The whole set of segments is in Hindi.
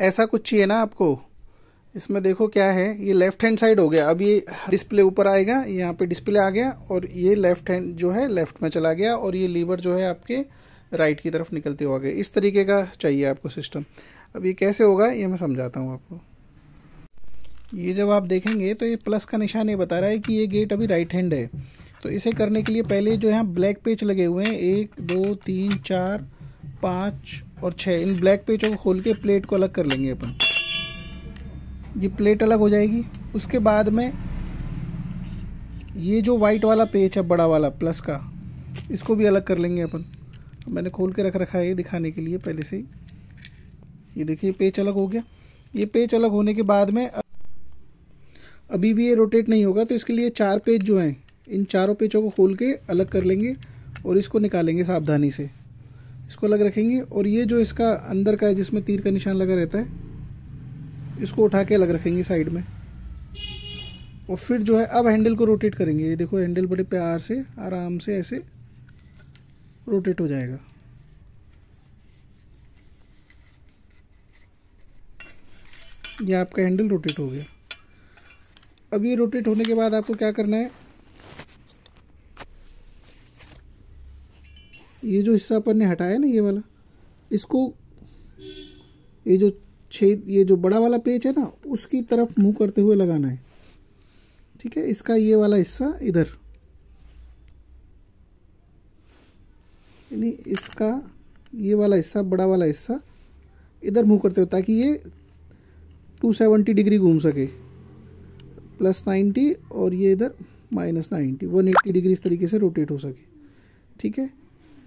ऐसा कुछ चाहिए ना आपको इसमें देखो क्या है ये लेफ्ट हैंड साइड हो गया अब ये डिस्प्ले ऊपर आएगा यहाँ पे डिस्प्ले आ गया और ये लेफ्ट हैंड जो है लेफ्ट में चला गया और ये लीवर जो है आपके राइट की तरफ निकलते हुआ गया गए इस तरीके का चाहिए आपको सिस्टम अब ये कैसे होगा ये मैं समझाता हूँ आपको ये जब आप देखेंगे तो ये प्लस का निशान ये बता रहा है कि ये गेट अभी राइट हैंड है तो इसे करने के लिए पहले जो यहाँ ब्लैक पेज लगे हुए हैं एक दो तीन चार पाँच और छः इन ब्लैक पेचों को खोल के प्लेट को अलग कर लेंगे अपन ये प्लेट अलग हो जाएगी उसके बाद में ये जो वाइट वाला पेज है बड़ा वाला प्लस का इसको भी अलग कर लेंगे अपन मैंने खोल के रख रखा है ये दिखाने के लिए पहले से ही ये देखिए पेज अलग हो गया ये पेज अलग होने के बाद में अभी भी ये रोटेट नहीं होगा तो इसके लिए चार पेज जो हैं इन चारों पेजों को खोल के अलग कर लेंगे और इसको निकालेंगे सावधानी से इसको अलग रखेंगे और ये जो इसका अंदर का है जिसमें तीर का निशान लगा रहता है इसको उठा के अलग रखेंगे साइड में और फिर जो है अब हैंडल को रोटेट करेंगे ये देखो हैंडल बड़े प्यार से आराम से ऐसे रोटेट हो जाएगा ये आपका हैंडल रोटेट हो गया अब ये रोटेट होने के बाद आपको क्या करना है ये जो हिस्सा अपन ने हटाया ना ये वाला इसको ये जो छेद ये जो बड़ा वाला पेज है ना उसकी तरफ मुंह करते हुए लगाना है ठीक है इसका ये वाला हिस्सा इधर यानी इसका ये वाला हिस्सा बड़ा वाला हिस्सा इधर मुंह करते हो ताकि ये 270 डिग्री घूम सके प्लस 90 और ये इधर माइनस 90 एट्टी डिग्री इस तरीके से रोटेट हो सके ठीक है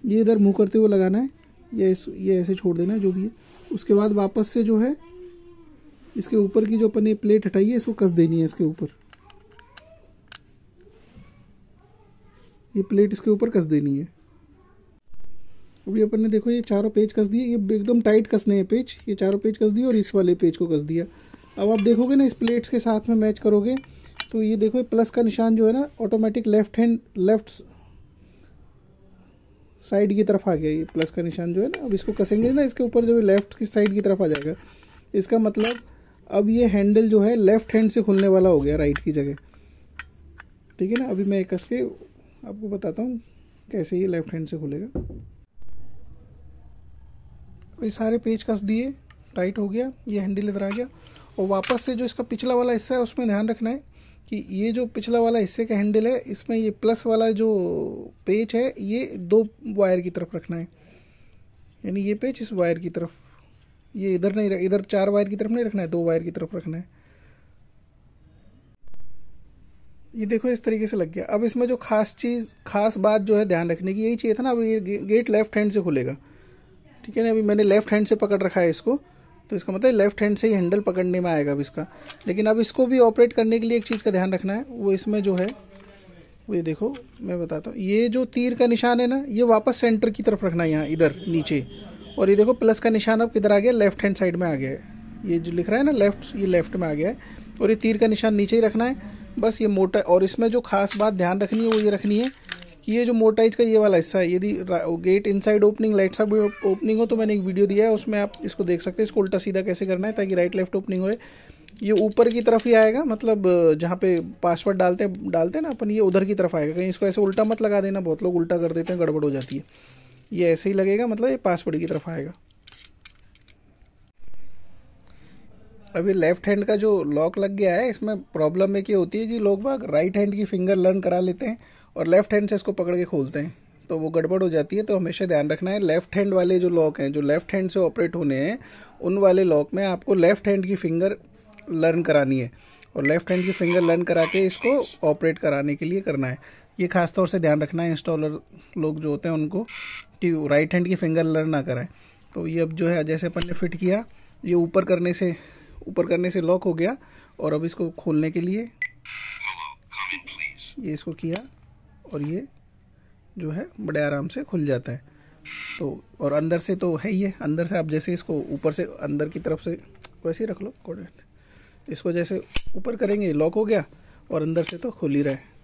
ये इधर मुँह करते हुए लगाना है या इस ये ऐसे छोड़ देना है जो भी है उसके बाद वापस से जो है इसके ऊपर की जो अपन प्लेट हटाई है इसको कस देनी है इसके ऊपर ये प्लेट इसके ऊपर कस देनी है अभी अपन ने देखो ये चारों पेज कस दिए ये एकदम टाइट कसने हैं पेज ये चारों पेज कस दिए और इस वाले पेज को कस दिया अब आप देखोगे ना इस प्लेट्स के साथ में मैच करोगे तो ये देखो प्लस का निशान जो है ना automatic left hand left side की तरफ आ गया ये प्लस का निशान जो है ना अब इसको कसेंगे ना इसके ऊपर जो लेफ्ट की साइड की तरफ आ जाएगा इसका मतलब अब ये हैंडल जो है लेफ्ट हैंड से खुलने वाला हो गया राइट की जगह ठीक है ना अभी मैं कस के आपको बताता हूँ कैसे ये लेफ्ट हैंड से खुलेगा ये सारे पेज कस दिए टाइट हो गया ये हैंडल इधर आ गया और वापस से जो इसका पिछला वाला हिस्सा है उसमें ध्यान रखना है कि ये जो पिछला वाला हिस्से का हैंडल है इसमें ये प्लस वाला जो पेच है ये दो वायर की तरफ रखना है यानी ये पेच इस वायर की तरफ ये इधर नहीं रख इधर चार वायर की तरफ नहीं रखना है दो वायर की तरफ रखना है ये देखो इस तरीके से लग गया अब इसमें जो खास चीज़ खास बात जो है ध्यान रखने की यही चाहिए था ना अब ये गेट लेफ्ट हैंड से खुलेगा ठीक है ना अभी मैंने लेफ्ट हैंड से पकड़ रखा है इसको तो इसका मतलब लेफ्ट हैंड से ही हैंडल पकड़ने में आएगा अब इसका लेकिन अब इसको भी ऑपरेट करने के लिए एक चीज़ का ध्यान रखना है वो इसमें जो है वो ये देखो मैं बताता हूँ ये जो तीर का निशान है ना ये वापस सेंटर की तरफ रखना है यहाँ इधर नीचे और ये देखो प्लस का निशान अब किधर आ गया लेफ्ट हैंड साइड में आ गया है ये जो लिख रहा है ना लेफ्ट ये लेफ्ट में आ गया है और ये तीर का निशान नीचे ही रखना है बस ये मोटा और इसमें जो खास बात ध्यान रखनी है वो ये रखनी है कि ये जो मोटाइज का ये वाला हिस्सा है यदि gate inside opening light side opening हो तो मैंने एक वीडियो दिया है उसमें आप इसको देख सकते हैं इसको उल्टा सीधा कैसे करना है ताकि राइट लेफ्ट ओपनिंग होए ये ऊपर की तरफ ही आएगा मतलब जहाँ पे पासवर्ड डालते डालते हैं ना अपन ये उधर की तरफ आएगा कहीं इसको ऐसे उल्टा मत लगा देना बहुत लोग उल्टा कर देते हैं गड़बड़ हो जाती है ये ऐसे ही लगेगा मतलब ये पासवर्ड की तरफ आएगा अब ये लेफ्ट हैंड का जो लॉक लग गया है इसमें प्रॉब्लम एक ये होती है कि लोग बाग राइट हैंड की फिंगर लर्न करा लेते हैं और लेफ्ट हैंड से इसको पकड़ के खोलते हैं तो वो गड़बड़ हो जाती है तो हमेशा ध्यान रखना है लेफ्ट हैंड वाले जो लॉक हैं जो लेफ्ट हैंड से ऑपरेट होने हैं उन वाले लॉक में आपको लेफ्ट हैंड की फिंगर लर्न करानी है और लेफ्ट हैंड की फिंगर लर्न करा के इसको ऑपरेट कराने के लिए करना है ये खास तौर से ध्यान रखना है इंस्टॉलर लोग जो होते हैं उनको कि राइट हैंड की फिंगर लर्न ना कराएं तो ये अब जो है जैसे अपन ने फिट किया ये ऊपर करने से ऊपर करने से लॉक हो गया और अब इसको खोलने के लिए ये इसको किया और ये जो है बड़े आराम से खुल जाता है तो और अंदर से तो है ही है अंदर से आप जैसे इसको ऊपर से अंदर की तरफ से वैसे ही रख लो कोऑर्डिनेट इसको जैसे ऊपर करेंगे लॉक हो गया और अंदर से तो खुल ही रहा है